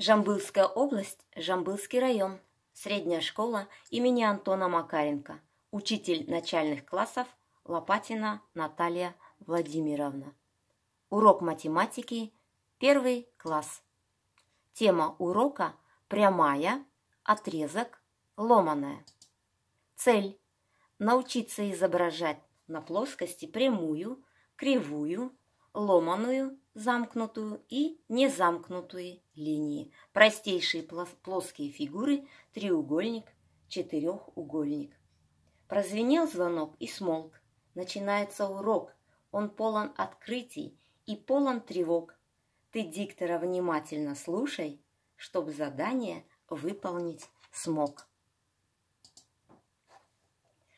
Жамбылская область, Жамбылский район. Средняя школа имени Антона Макаренко. Учитель начальных классов Лопатина Наталья Владимировна. Урок математики, первый класс. Тема урока прямая, отрезок, ломаная. Цель – научиться изображать на плоскости прямую, кривую, ломаную замкнутую и незамкнутые линии, простейшие плоские фигуры, треугольник, четырехугольник. Прозвенел звонок и смолк. Начинается урок. Он полон открытий и полон тревог. Ты диктора внимательно слушай, чтобы задание выполнить смог.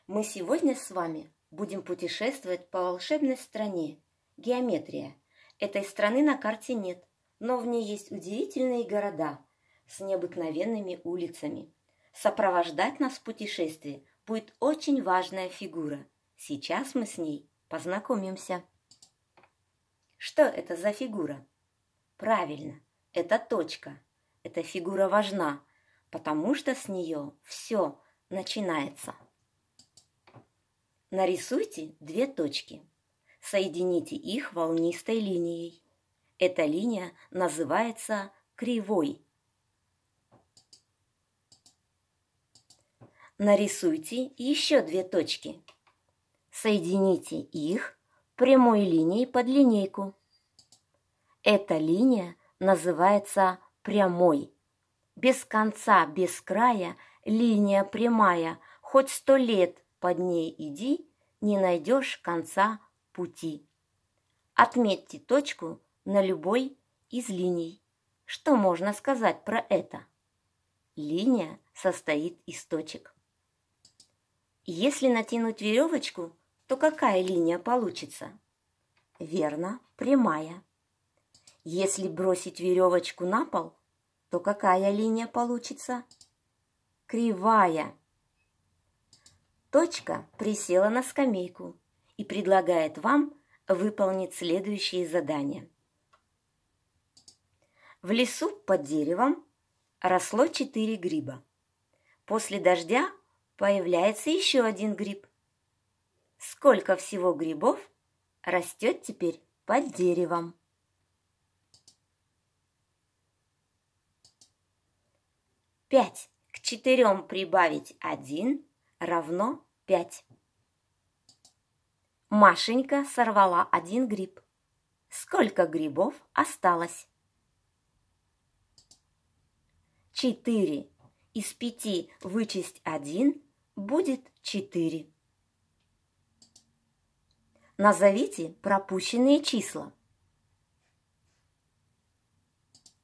Мы сегодня с вами будем путешествовать по волшебной стране. Геометрия – Этой страны на карте нет, но в ней есть удивительные города с необыкновенными улицами. Сопровождать нас в путешествии будет очень важная фигура. Сейчас мы с ней познакомимся. Что это за фигура? Правильно, это точка. Эта фигура важна, потому что с нее все начинается. Нарисуйте две точки. Соедините их волнистой линией. Эта линия называется кривой. Нарисуйте еще две точки. Соедините их прямой линией под линейку. Эта линия называется прямой. Без конца, без края, линия прямая, хоть сто лет под ней иди, не найдешь конца пути. Отметьте точку на любой из линий. Что можно сказать про это? Линия состоит из точек. Если натянуть веревочку, то какая линия получится? Верно, прямая. Если бросить веревочку на пол, то какая линия получится? Кривая. Точка присела на скамейку и предлагает вам выполнить следующие задания. В лесу под деревом росло четыре гриба. После дождя появляется еще один гриб. Сколько всего грибов растет теперь под деревом? Пять. К четырем прибавить один равно пять. Машенька сорвала один гриб. Сколько грибов осталось? Четыре. Из пяти вычесть один будет четыре. Назовите пропущенные числа.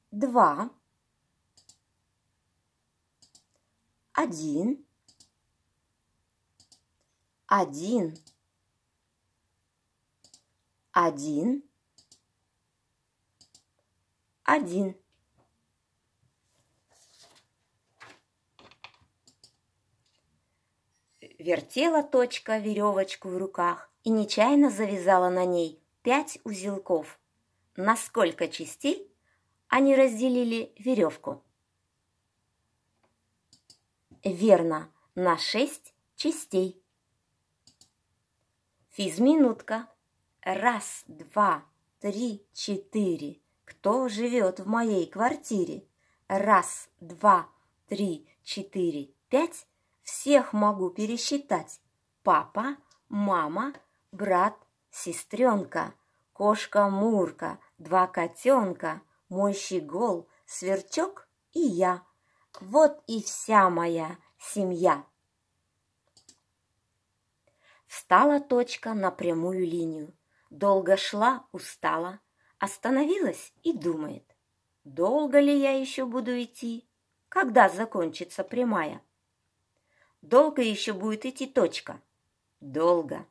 Два. Один. Один один, один. Вертела точка веревочку в руках и нечаянно завязала на ней пять узелков. На сколько частей они разделили веревку? Верно, на шесть частей. Физминутка. Раз, два, три, четыре. Кто живет в моей квартире? Раз, два, три, четыре, пять. Всех могу пересчитать. Папа, мама, брат, сестренка, кошка-мурка, два котенка, мой щегол, сверчок и я. Вот и вся моя семья. Встала точка на прямую линию. Долго шла, устала, остановилась и думает. Долго ли я еще буду идти? Когда закончится прямая? Долго еще будет идти точка? Долго,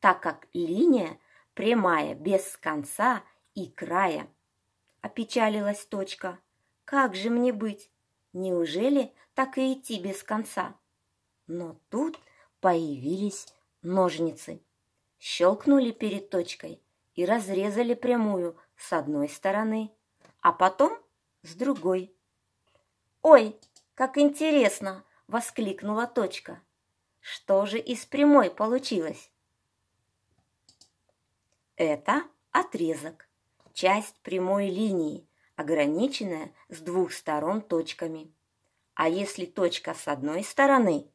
так как линия прямая, без конца и края. Опечалилась точка. Как же мне быть? Неужели так и идти без конца? Но тут появились ножницы щелкнули перед точкой и разрезали прямую с одной стороны, а потом с другой. «Ой, как интересно!» – воскликнула точка. «Что же из прямой получилось?» Это отрезок, часть прямой линии, ограниченная с двух сторон точками. А если точка с одной стороны,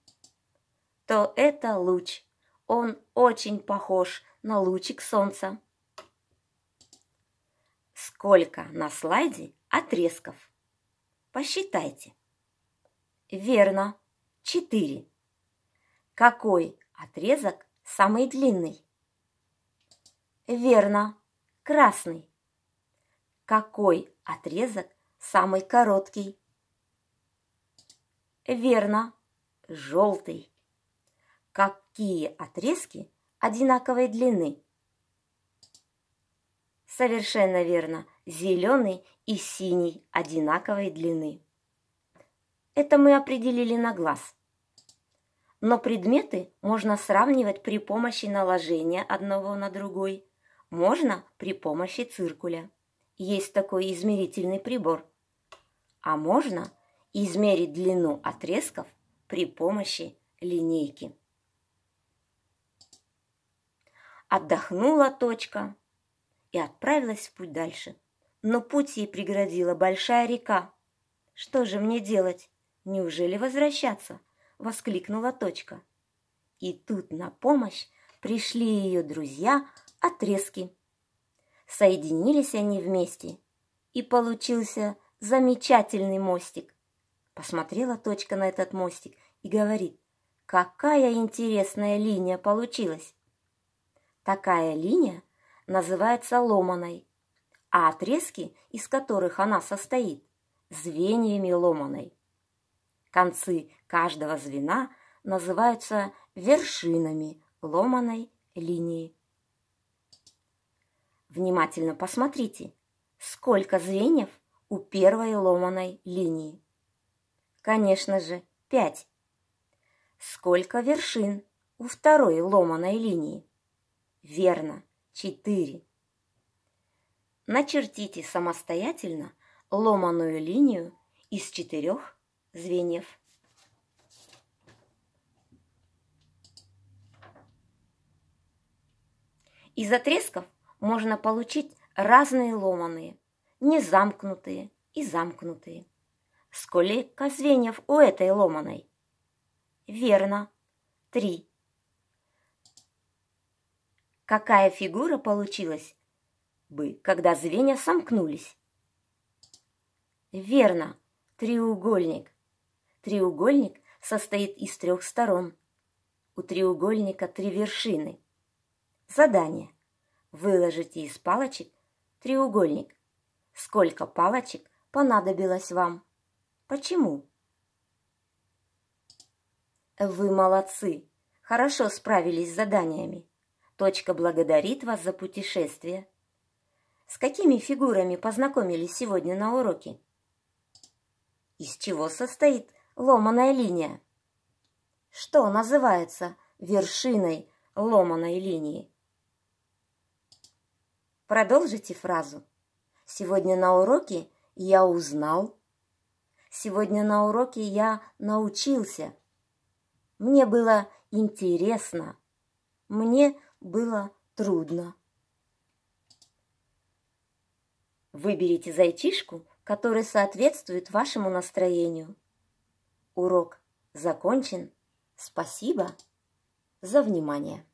то это луч – он очень похож на лучик солнца. Сколько на слайде отрезков? Посчитайте. Верно, четыре. Какой отрезок самый длинный? Верно, красный. Какой отрезок самый короткий? Верно, желтый какие отрезки одинаковой длины. Совершенно верно, зеленый и синий одинаковой длины. Это мы определили на глаз. Но предметы можно сравнивать при помощи наложения одного на другой, можно при помощи циркуля. Есть такой измерительный прибор. А можно измерить длину отрезков при помощи линейки. Отдохнула точка и отправилась в путь дальше. Но путь ей преградила большая река. «Что же мне делать? Неужели возвращаться?» — воскликнула точка. И тут на помощь пришли ее друзья отрезки. Соединились они вместе, и получился замечательный мостик. Посмотрела точка на этот мостик и говорит, какая интересная линия получилась. Такая линия называется ломаной, а отрезки, из которых она состоит, звеньями ломаной. Концы каждого звена называются вершинами ломаной линии. Внимательно посмотрите, сколько звеньев у первой ломаной линии. Конечно же, 5. Сколько вершин у второй ломаной линии? Верно, четыре. Начертите самостоятельно ломаную линию из четырех звеньев. Из отрезков можно получить разные ломаные, незамкнутые и замкнутые. Сколько звеньев у этой ломаной? Верно, три. Какая фигура получилась бы, когда звенья сомкнулись? Верно, треугольник. Треугольник состоит из трех сторон. У треугольника три вершины. Задание. Выложите из палочек треугольник. Сколько палочек понадобилось вам? Почему? Вы молодцы. Хорошо справились с заданиями. Точка благодарит вас за путешествие. С какими фигурами познакомились сегодня на уроке? Из чего состоит ломаная линия? Что называется вершиной ломаной линии? Продолжите фразу. Сегодня на уроке я узнал. Сегодня на уроке я научился. Мне было интересно. Мне было трудно. Выберите зайчишку, который соответствует вашему настроению. Урок закончен. Спасибо за внимание.